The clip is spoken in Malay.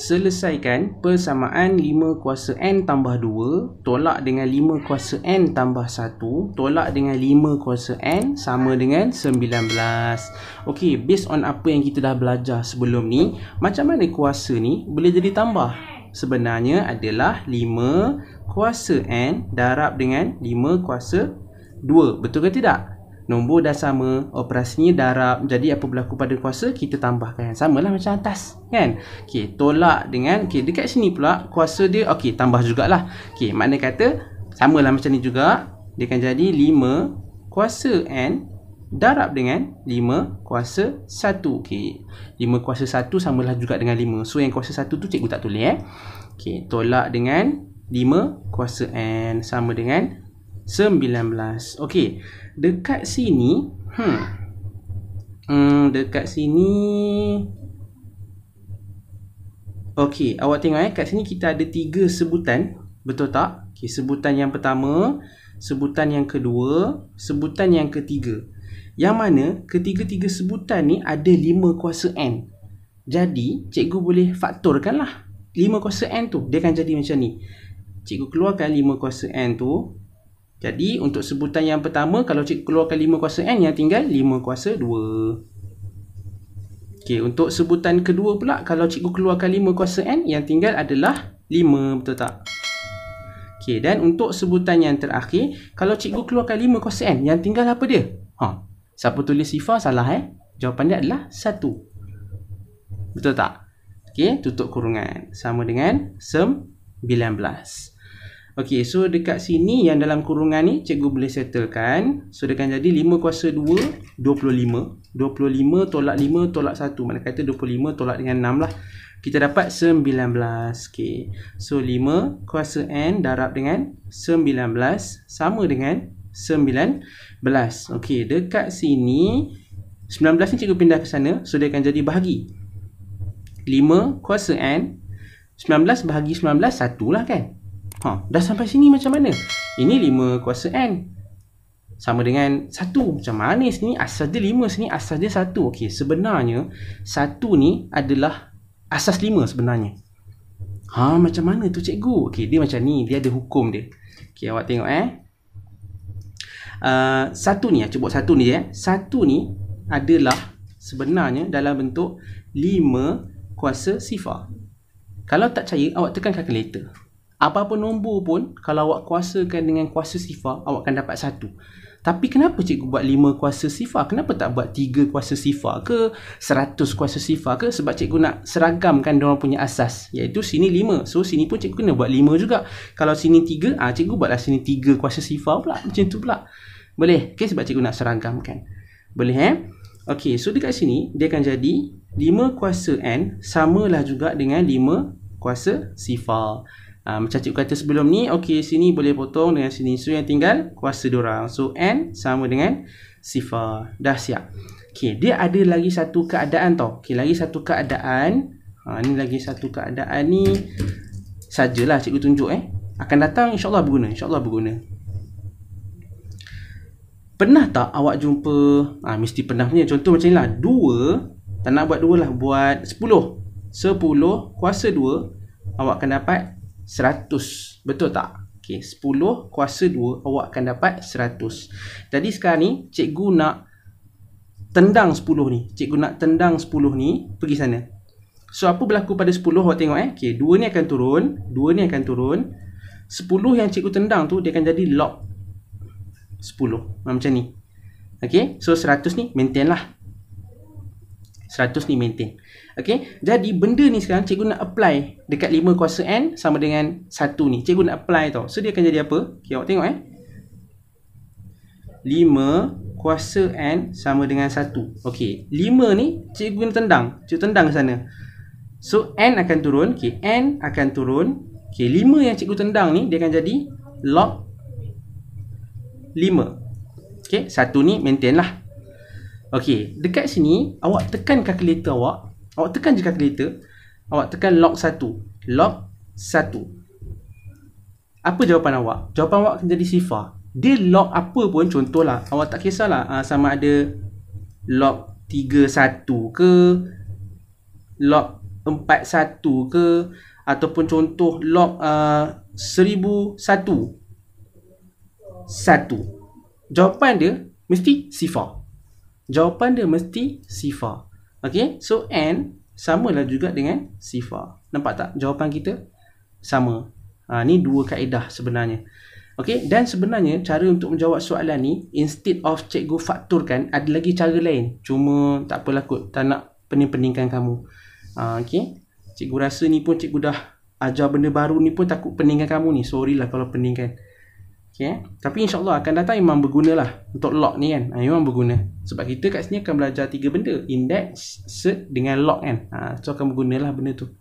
selesaikan persamaan 5 kuasa n tambah 2 tolak dengan 5 kuasa n tambah 1 tolak dengan 5 kuasa n sama dengan 19 Okey, based on apa yang kita dah belajar sebelum ni macam mana kuasa ni boleh jadi tambah sebenarnya adalah 5 kuasa n darab dengan 5 kuasa 2 betul ke tidak Nombor dah sama, operasinya darab. Jadi apa berlaku pada kuasa, kita tambahkan yang sama lah macam atas. Kan? Okey, tolak dengan, okey dekat sini pula kuasa dia, okey tambah jugalah. Okey, makna kata sama lah macam ni juga. Dia akan jadi 5 kuasa N darab dengan 5 kuasa 1. Okey, 5 kuasa 1 samalah juga dengan 5. So yang kuasa 1 tu cikgu tak tulis eh. Okey, tolak dengan 5 kuasa N sama dengan 19. Okey. Dekat sini, hmm. Hmm, dekat sini Okey, awak tengok eh, kat sini kita ada tiga sebutan, betul tak? Okey, sebutan yang pertama, sebutan yang kedua, sebutan yang ketiga. Yang mana ketiga-tiga sebutan ni ada lima kuasa N. Jadi, cikgu boleh faktorkanlah lima kuasa N tu. Dia akan jadi macam ni. Cikgu keluarkan lima kuasa N tu. Jadi untuk sebutan yang pertama kalau cik keluarkan 5 kuasa n yang tinggal 5 kuasa 2. Okey, untuk sebutan kedua pula kalau cikgu keluarkan 5 kuasa n yang tinggal adalah 5, betul tak? Okey, dan untuk sebutan yang terakhir, kalau cikgu keluarkan 5 kuasa n yang tinggal apa dia? Ha, siapa tulis sifar salah eh? Jawapan dia adalah 1. Betul tak? Okey, tutup kurungan sama dengan 19. Okey, so dekat sini yang dalam kurungan ni cikgu boleh settlekan. So dia akan jadi 5 kuasa 2 25. 25 tolak 5 tolak 1. Mana kata 25 tolak dengan 6 lah. Kita dapat 19. Okey. So 5 kuasa n darab dengan 19 sama dengan 19. Okey, dekat sini 19 ni cikgu pindah ke sana. So dia akan jadi bahagi. 5 kuasa n 19 bahagi 19 1 lah kan. Ha, dah sampai sini macam mana? Ini 5 kuasa N. Sama dengan 1. Macam mana sini? Asas dia 5 sini. Asas dia 1. Okey, sebenarnya 1 ni adalah asas 5 sebenarnya. Ha, macam mana tu cikgu? Okey, dia macam ni. Dia ada hukum dia. Okey, awak tengok eh. Ah, satu ni, cuba buat satu ni eh. Satu ni adalah sebenarnya dalam bentuk 5 kuasa sifar. Kalau tak percaya, awak tekan calculator apa-apa nombor pun kalau awak kuasakan dengan kuasa sifar awak akan dapat satu tapi kenapa cikgu buat lima kuasa sifar? Kenapa tak buat tiga kuasa sifar ke seratus kuasa sifar ke? Sebab cikgu nak seragamkan dia punya asas iaitu sini lima, So sini pun cikgu kena buat lima juga. Kalau sini tiga, ah ha, cikgu buatlah sini tiga kuasa sifar pula. Macam tu pula. Boleh? Okay, sebab cikgu nak seragamkan. Boleh eh? Okey, so dekat sini dia akan jadi 5 kuasa n samalah juga dengan 5 kuasa sifar. Ah, macam cikgu kata sebelum ni okey sini boleh potong dengan sini so yang tinggal kuasa diorang so n sama dengan sifar dah siap okey dia ada lagi satu keadaan tau okey lagi satu keadaan ha ni lagi satu keadaan ni sajalah cikgu tunjuk eh akan datang insyaallah berguna insyaallah berguna pernah tak awak jumpa ah ha, mesti pernah punya contoh macam inilah 2 tak nak buat 2 lah buat 10 10 kuasa 2 awak akan dapat 100. Betul tak? Okey, 10 kuasa 2 awak akan dapat 100. Jadi sekarang ni cikgu nak tendang 10 ni. Cikgu nak tendang 10 ni pergi sana. So apa berlaku pada 10 awak tengok eh? Okey, 2 ni akan turun, 2 ni akan turun. 10 yang cikgu tendang tu dia akan jadi lock 10. Macam ni. Okey, so 100 ni maintain lah. 100 ni maintain. Okay. Jadi benda ni sekarang cikgu nak apply dekat 5 kuasa N sama dengan 1 ni. Cikgu nak apply tau. So dia akan jadi apa? Okay, awak tengok eh. 5 kuasa N sama dengan 1. Okay. 5 ni cikgu nak tendang. Cikgu tendang ke sana. So N akan turun. Okay. N akan turun. Okay. 5 yang cikgu tendang ni dia akan jadi log 5. Okay. 1 ni maintain lah. Okey, dekat sini awak tekan kalkulator, awak. Awak tekan je kalkulator, Awak tekan log 1. Log 1. Apa jawapan awak? Jawapan awak akan jadi sifar. Dia log apa pun contohlah. Awak tak kisahlah uh, sama ada log 31 ke log 41 ke ataupun contoh log uh, 1001. 1. Jawapan dia mesti sifar. Jawapan dia mesti sifa. Okay, so N sama lah juga dengan sifa. Nampak tak? Jawapan kita sama. Ha, ni dua kaedah sebenarnya. Okay, dan sebenarnya cara untuk menjawab soalan ni instead of cikgu fakturkan ada lagi cara lain. Cuma tak apalah kot, tak nak pening-peningkan kamu. Ha, okay, cikgu rasa ni pun cikgu dah ajar benda baru ni pun takut peningkan kamu ni. Sorry lah kalau peningkan. Okay. Eh? Tapi insyaAllah akan datang memang berguna lah Untuk log ni kan Memang ha, berguna Sebab kita kat sini akan belajar tiga benda Index, search dengan log kan ha, So akan berguna lah benda tu